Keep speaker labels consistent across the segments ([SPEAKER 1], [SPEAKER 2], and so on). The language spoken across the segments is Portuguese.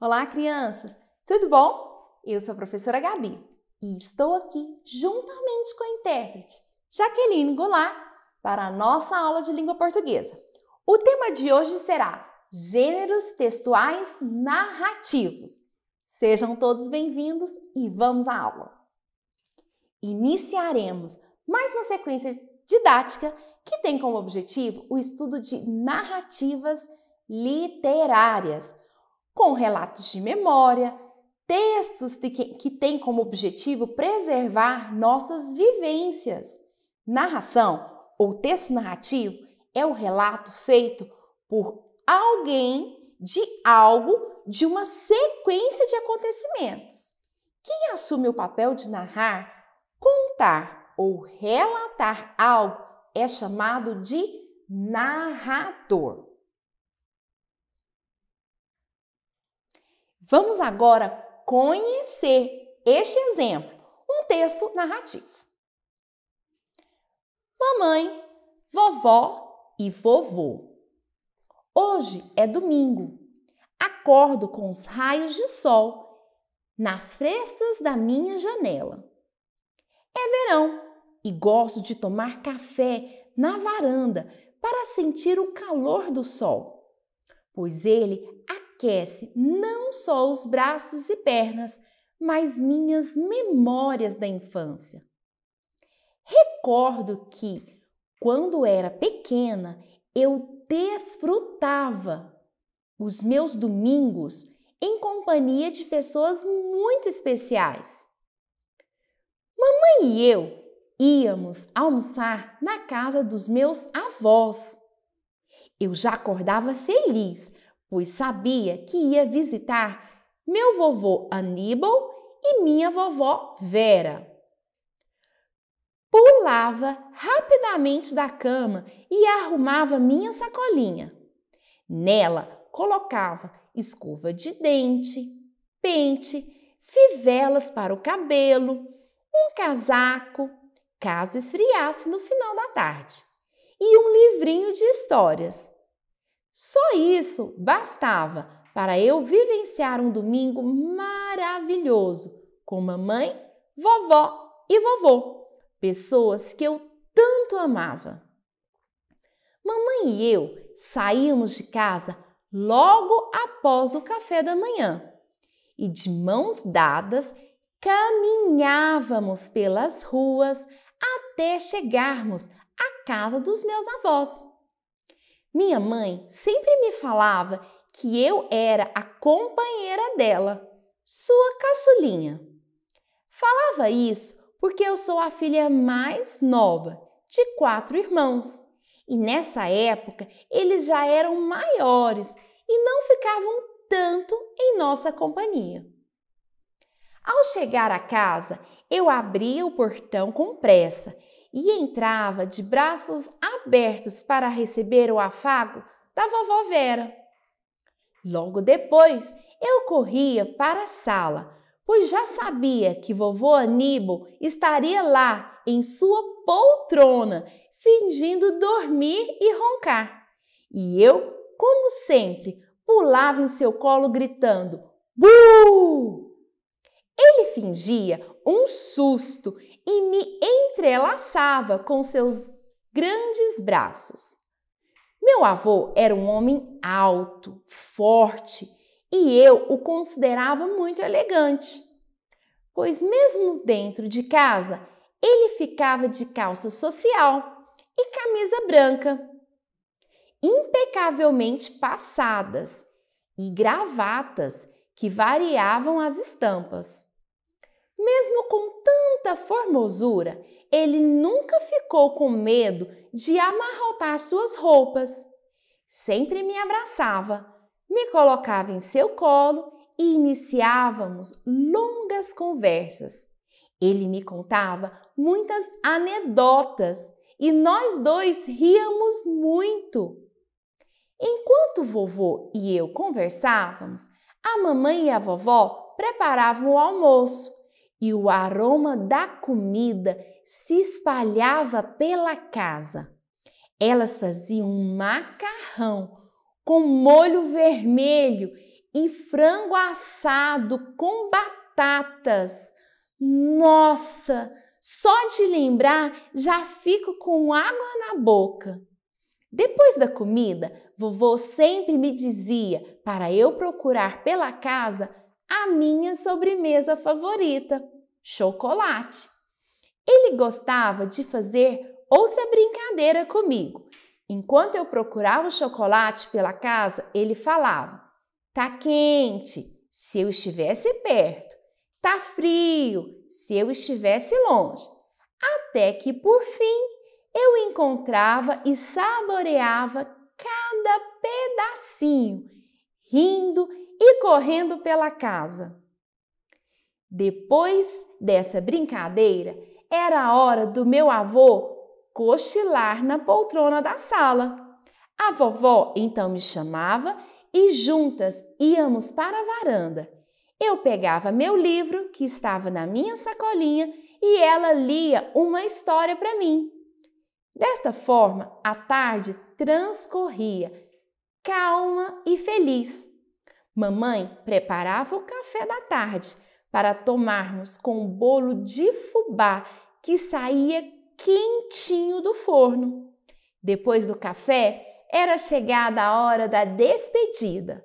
[SPEAKER 1] Olá, crianças! Tudo bom? Eu sou a professora Gabi e estou aqui juntamente com a intérprete Jaqueline Goulart para a nossa aula de língua portuguesa. O tema de hoje será Gêneros Textuais Narrativos. Sejam todos bem-vindos e vamos à aula! Iniciaremos mais uma sequência didática que tem como objetivo o estudo de narrativas literárias com relatos de memória, textos que, que têm como objetivo preservar nossas vivências. Narração ou texto narrativo é o relato feito por alguém de algo de uma sequência de acontecimentos. Quem assume o papel de narrar, contar ou relatar algo é chamado de narrador. Vamos agora conhecer este exemplo, um texto narrativo. Mamãe, vovó e vovô. Hoje é domingo. Acordo com os raios de sol nas frestas da minha janela. É verão e gosto de tomar café na varanda para sentir o calor do sol, pois ele aquece não só os braços e pernas, mas minhas memórias da infância. Recordo que, quando era pequena, eu desfrutava os meus domingos em companhia de pessoas muito especiais. Mamãe e eu íamos almoçar na casa dos meus avós. Eu já acordava feliz pois sabia que ia visitar meu vovô Aníbal e minha vovó Vera. Pulava rapidamente da cama e arrumava minha sacolinha. Nela colocava escova de dente, pente, fivelas para o cabelo, um casaco, caso esfriasse no final da tarde, e um livrinho de histórias só isso bastava para eu vivenciar um domingo maravilhoso com mamãe, vovó e vovô, pessoas que eu tanto amava. Mamãe e eu saímos de casa logo após o café da manhã e de mãos dadas caminhávamos pelas ruas até chegarmos à casa dos meus avós. Minha mãe sempre me falava que eu era a companheira dela, sua caçulinha. Falava isso porque eu sou a filha mais nova de quatro irmãos. E nessa época eles já eram maiores e não ficavam tanto em nossa companhia. Ao chegar a casa, eu abria o portão com pressa e entrava de braços abertos para receber o afago da vovó Vera. Logo depois, eu corria para a sala, pois já sabia que vovô Aníbal estaria lá em sua poltrona, fingindo dormir e roncar. E eu, como sempre, pulava em seu colo gritando: "Bu!". Ele fingia um susto e me entrelaçava com seus grandes braços. Meu avô era um homem alto, forte e eu o considerava muito elegante, pois, mesmo dentro de casa, ele ficava de calça social e camisa branca, impecavelmente passadas, e gravatas que variavam as estampas. Mesmo com tanta formosura, ele nunca ficou com medo de amarrotar suas roupas. Sempre me abraçava, me colocava em seu colo e iniciávamos longas conversas. Ele me contava muitas anedotas e nós dois ríamos muito. Enquanto vovô e eu conversávamos, a mamãe e a vovó preparavam o almoço e o aroma da comida se espalhava pela casa. Elas faziam um macarrão com molho vermelho e frango assado com batatas. Nossa, só de lembrar já fico com água na boca. Depois da comida, vovô sempre me dizia para eu procurar pela casa a minha sobremesa favorita, chocolate. Ele gostava de fazer outra brincadeira comigo. Enquanto eu procurava o chocolate pela casa, ele falava: Tá quente, se eu estivesse perto. Tá frio, se eu estivesse longe. Até que, por fim, eu encontrava e saboreava cada pedacinho, rindo e correndo pela casa. Depois dessa brincadeira, era a hora do meu avô cochilar na poltrona da sala. A vovó então me chamava e juntas íamos para a varanda. Eu pegava meu livro, que estava na minha sacolinha, e ela lia uma história para mim. Desta forma, a tarde transcorria calma e feliz. Mamãe preparava o café da tarde para tomarmos com o bolo de fubá que saía quentinho do forno. Depois do café, era chegada a hora da despedida.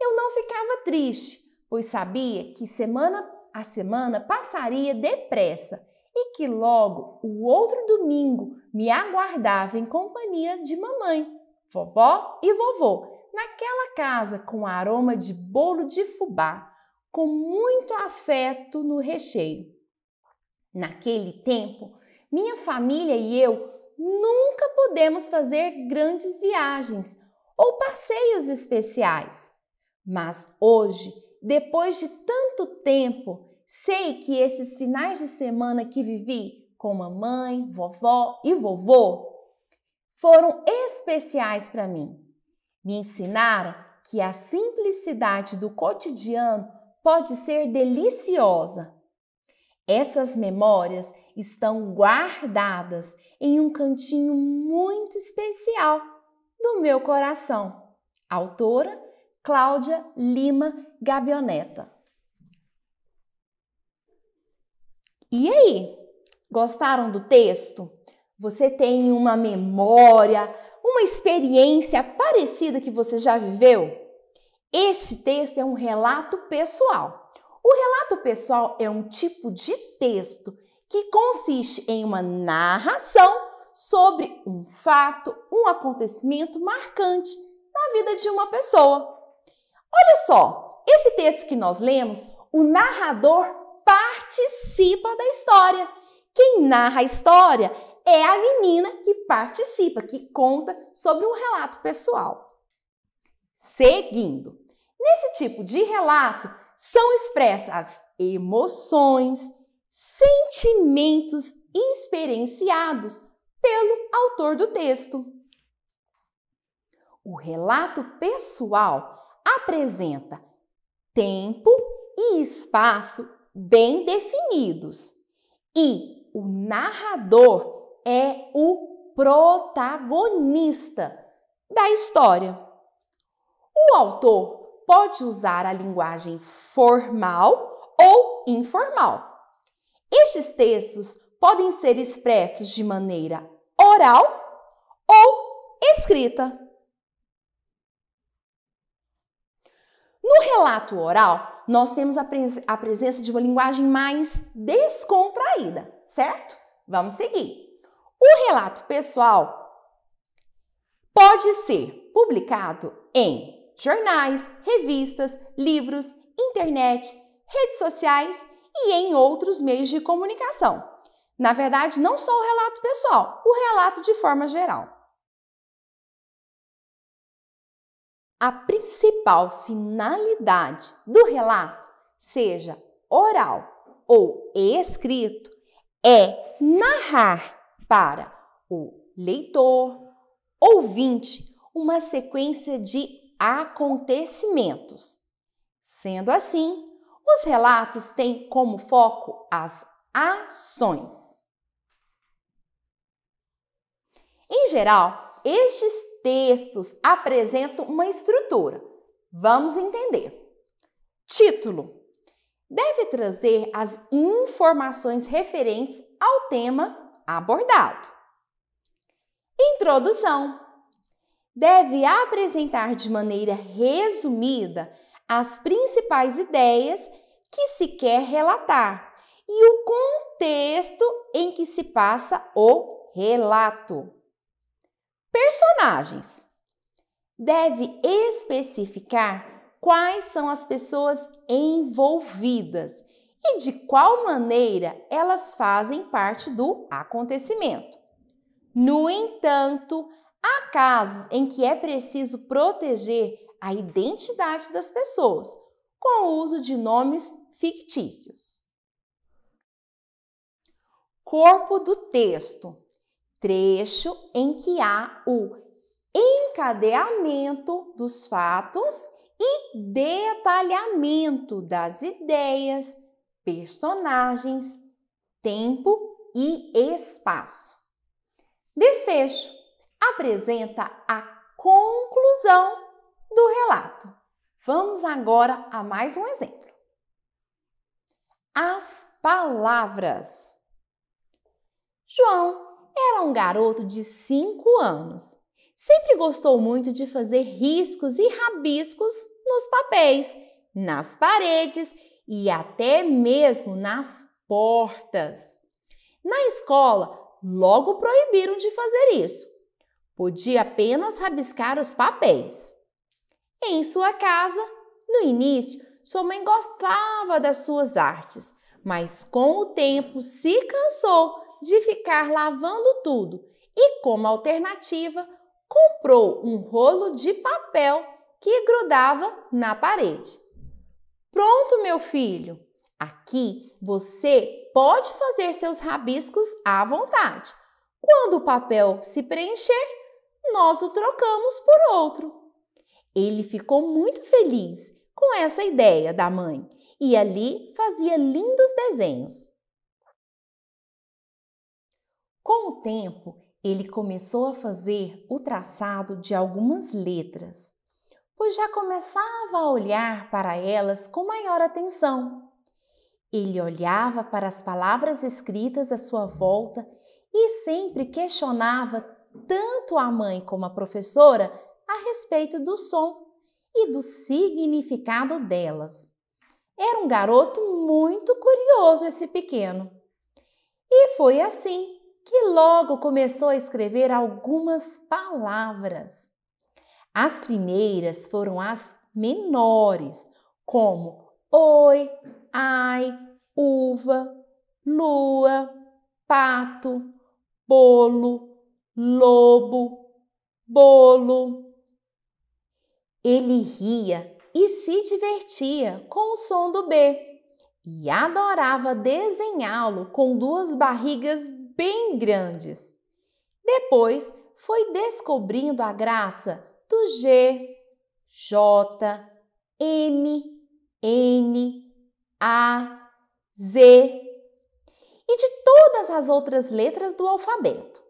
[SPEAKER 1] Eu não ficava triste, pois sabia que semana a semana passaria depressa e que logo o outro domingo me aguardava em companhia de mamãe, vovó e vovô naquela casa com aroma de bolo de fubá, com muito afeto no recheio. Naquele tempo, minha família e eu nunca pudemos fazer grandes viagens ou passeios especiais. Mas hoje, depois de tanto tempo, sei que esses finais de semana que vivi com mamãe, vovó e vovô foram especiais para mim. Me ensinaram que a simplicidade do cotidiano pode ser deliciosa. Essas memórias estão guardadas em um cantinho muito especial do meu coração. Autora Cláudia Lima Gabioneta. E aí? Gostaram do texto? Você tem uma memória uma experiência parecida que você já viveu? Este texto é um relato pessoal. O relato pessoal é um tipo de texto que consiste em uma narração sobre um fato, um acontecimento marcante na vida de uma pessoa. Olha só, esse texto que nós lemos, o narrador participa da história. Quem narra a história é a menina que participa, que conta sobre um relato pessoal. Seguindo, nesse tipo de relato são expressas as emoções, sentimentos experienciados pelo autor do texto. O relato pessoal apresenta tempo e espaço bem definidos e o narrador é o protagonista da história. O autor pode usar a linguagem formal ou informal. Estes textos podem ser expressos de maneira oral ou escrita. No relato oral, nós temos a, pres a presença de uma linguagem mais descontraída, certo? Vamos seguir. O relato pessoal pode ser publicado em jornais, revistas, livros, internet, redes sociais e em outros meios de comunicação. Na verdade, não só o relato pessoal, o relato de forma geral. A principal finalidade do relato, seja oral ou escrito, é narrar para o leitor, ouvinte, uma sequência de acontecimentos. Sendo assim, os relatos têm como foco as ações. Em geral, estes textos apresentam uma estrutura. Vamos entender. Título: deve trazer as informações referentes ao tema abordado. Introdução: deve apresentar de maneira resumida as principais ideias que se quer relatar e o contexto em que se passa o relato. Personagens: deve especificar quais são as pessoas envolvidas e de qual maneira elas fazem parte do acontecimento. No entanto, há casos em que é preciso proteger a identidade das pessoas com o uso de nomes fictícios. Corpo do texto trecho em que há o encadeamento dos fatos e detalhamento das ideias, personagens, tempo e espaço. Desfecho apresenta a conclusão do relato. Vamos agora a mais um exemplo. As palavras. João era um garoto de 5 anos. Sempre gostou muito de fazer riscos e rabiscos nos papéis, nas paredes e até mesmo nas portas. Na escola, logo proibiram de fazer isso. Podia apenas rabiscar os papéis. Em sua casa, no início, sua mãe gostava das suas artes, mas com o tempo se cansou de ficar lavando tudo e, como alternativa, comprou um rolo de papel que grudava na parede. Pronto, meu filho. Aqui você pode fazer seus rabiscos à vontade. Quando o papel se preencher, nós o trocamos por outro. Ele ficou muito feliz com essa ideia da mãe e ali fazia lindos desenhos. Com o tempo, ele começou a fazer o traçado de algumas letras pois já começava a olhar para elas com maior atenção. Ele olhava para as palavras escritas à sua volta e sempre questionava tanto a mãe como a professora a respeito do som e do significado delas. Era um garoto muito curioso esse pequeno. E foi assim que logo começou a escrever algumas palavras. As primeiras foram as menores, como oi, ai, uva, lua, pato, bolo, lobo, bolo. Ele ria e se divertia com o som do B e adorava desenhá-lo com duas barrigas bem grandes. Depois foi descobrindo a graça do G, J, M, N, A, Z e de todas as outras letras do alfabeto.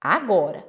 [SPEAKER 1] Agora,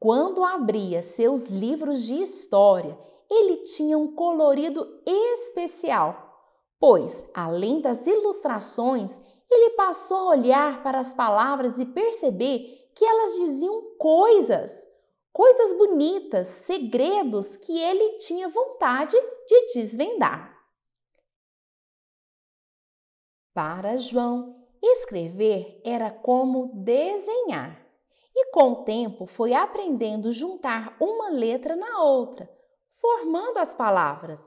[SPEAKER 1] quando abria seus livros de história, ele tinha um colorido especial, pois, além das ilustrações, ele passou a olhar para as palavras e perceber que elas diziam coisas coisas bonitas, segredos que ele tinha vontade de desvendar. Para João, escrever era como desenhar, e com o tempo foi aprendendo juntar uma letra na outra, formando as palavras.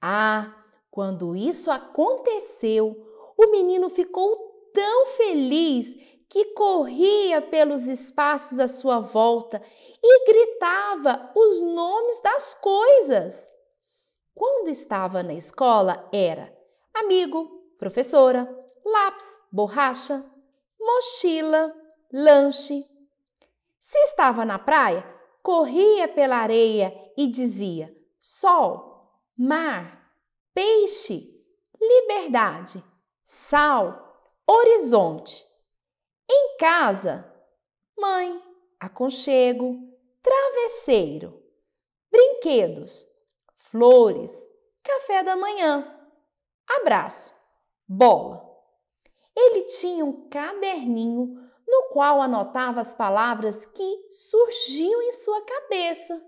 [SPEAKER 1] Ah, quando isso aconteceu, o menino ficou tão feliz que corria pelos espaços à sua volta e gritava os nomes das coisas. Quando estava na escola, era amigo, professora, lápis, borracha, mochila, lanche. Se estava na praia, corria pela areia e dizia sol, mar, peixe, liberdade, sal, horizonte. Em casa, mãe, aconchego, travesseiro, brinquedos, flores, café da manhã, abraço, bola. Ele tinha um caderninho no qual anotava as palavras que surgiam em sua cabeça.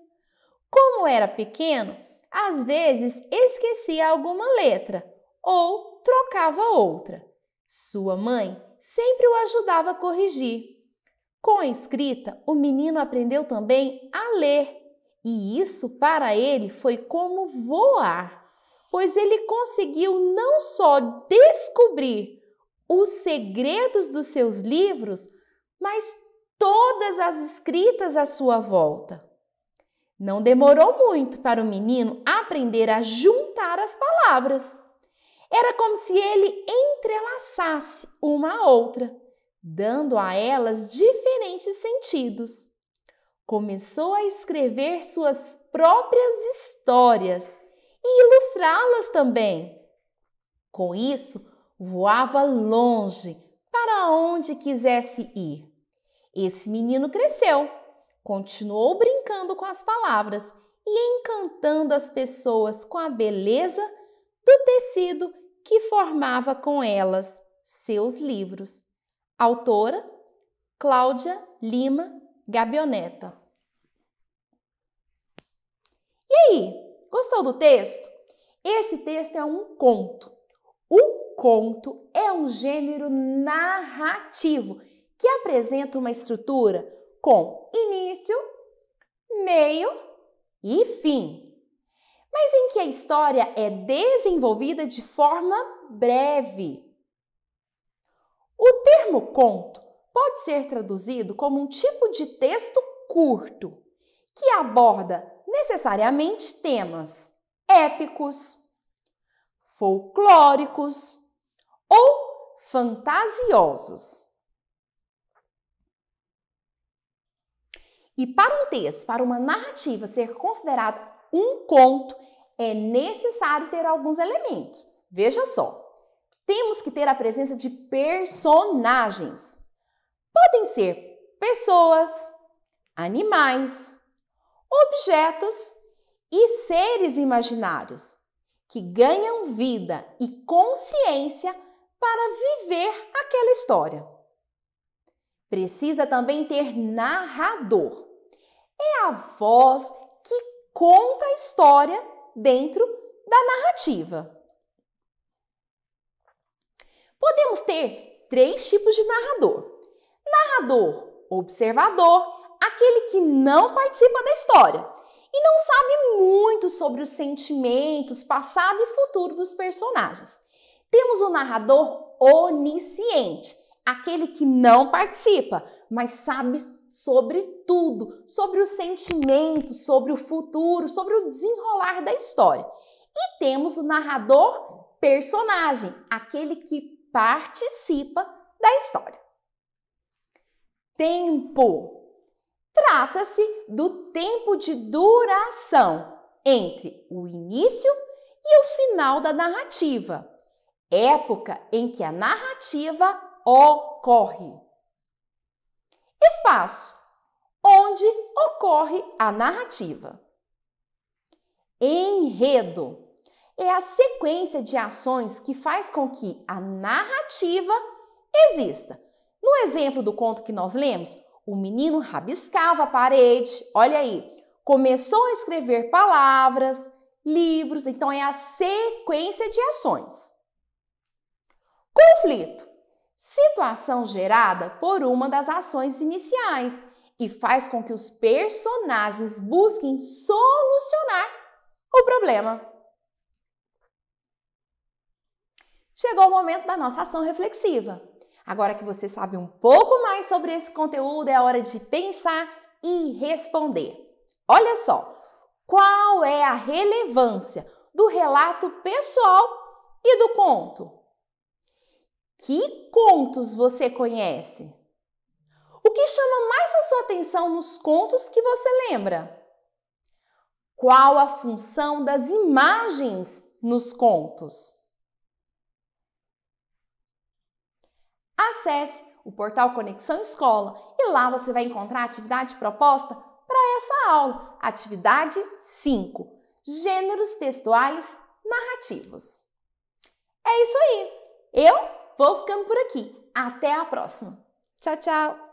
[SPEAKER 1] Como era pequeno, às vezes esquecia alguma letra ou trocava outra. Sua mãe sempre o ajudava a corrigir. Com a escrita, o menino aprendeu também a ler, e isso para ele foi como voar, pois ele conseguiu não só descobrir os segredos dos seus livros, mas todas as escritas à sua volta. Não demorou muito para o menino aprender a juntar as palavras. Era como se ele entrelaçasse uma a outra, dando a elas diferentes sentidos. Começou a escrever suas próprias histórias e ilustrá-las também. Com isso, voava longe para onde quisesse ir. Esse menino cresceu, continuou brincando com as palavras e encantando as pessoas com a beleza do tecido que formava com elas seus livros. Autora Cláudia Lima Gabioneta. E aí, gostou do texto? Esse texto é um conto. O conto é um gênero narrativo que apresenta uma estrutura com início, meio e fim, mas em que a história é desenvolvida de forma breve. O termo conto pode ser traduzido como um tipo de texto curto que aborda necessariamente temas épicos, folclóricos ou fantasiosos. E para um texto, para uma narrativa ser considerado um conto, é necessário ter alguns elementos. Veja só temos que ter a presença de personagens. Podem ser pessoas, animais, objetos e seres imaginários que ganham vida e consciência para viver aquela história. Precisa também ter narrador. É a voz que conta a história dentro da narrativa. Podemos ter três tipos de narrador: narrador observador, aquele que não participa da história e não sabe muito sobre os sentimentos, passado e futuro dos personagens. Temos o narrador onisciente, aquele que não participa, mas sabe sobre tudo, sobre os sentimentos, sobre o futuro, sobre o desenrolar da história. E temos o narrador personagem, aquele que participa da história. Tempo. Trata-se do tempo de duração entre o início e o final da narrativa, época em que a narrativa ocorre. Espaço onde ocorre a narrativa. Enredo é a sequência de ações que faz com que a narrativa exista. No exemplo do conto que nós lemos, o menino rabiscava a parede, olha aí, começou a escrever palavras, livros, então é a sequência de ações. Conflito. Situação gerada por uma das ações iniciais e faz com que os personagens busquem solucionar o problema. Chegou o momento da nossa ação reflexiva. Agora que você sabe um pouco mais sobre esse conteúdo, é hora de pensar e responder. Olha só, qual é a relevância do relato pessoal e do conto? Que contos você conhece? O que chama mais a sua atenção nos contos que você lembra? Qual a função das imagens nos contos? Acesse o portal Conexão Escola e lá você vai encontrar a atividade proposta para essa aula, atividade 5, Gêneros Textuais Narrativos. É isso aí! Eu vou ficando por aqui. Até a próxima! Tchau, tchau!